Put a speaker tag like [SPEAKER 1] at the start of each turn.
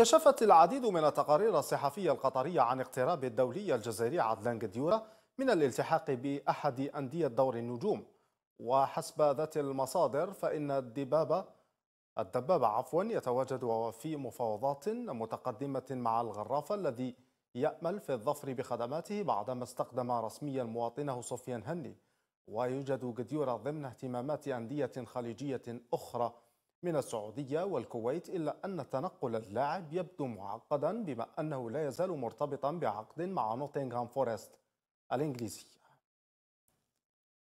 [SPEAKER 1] كشفت العديد من التقارير الصحفية القطرية عن اقتراب الدولي الجزائري عدلان جديورة من الالتحاق بأحد أندية دور النجوم وحسب ذات المصادر فإن الدبابة الدبابة عفوا يتواجد في مفاوضات متقدمة مع الغرافة الذي يأمل في الظفر بخدماته بعدما استخدم رسميا مواطنه سفيان هني ويوجد جديورة ضمن اهتمامات أندية خليجية أخرى من السعودية والكويت إلا أن تنقل اللاعب يبدو معقدا بما أنه لا يزال مرتبطا بعقد مع نوتنغهام فورست الإنجليزي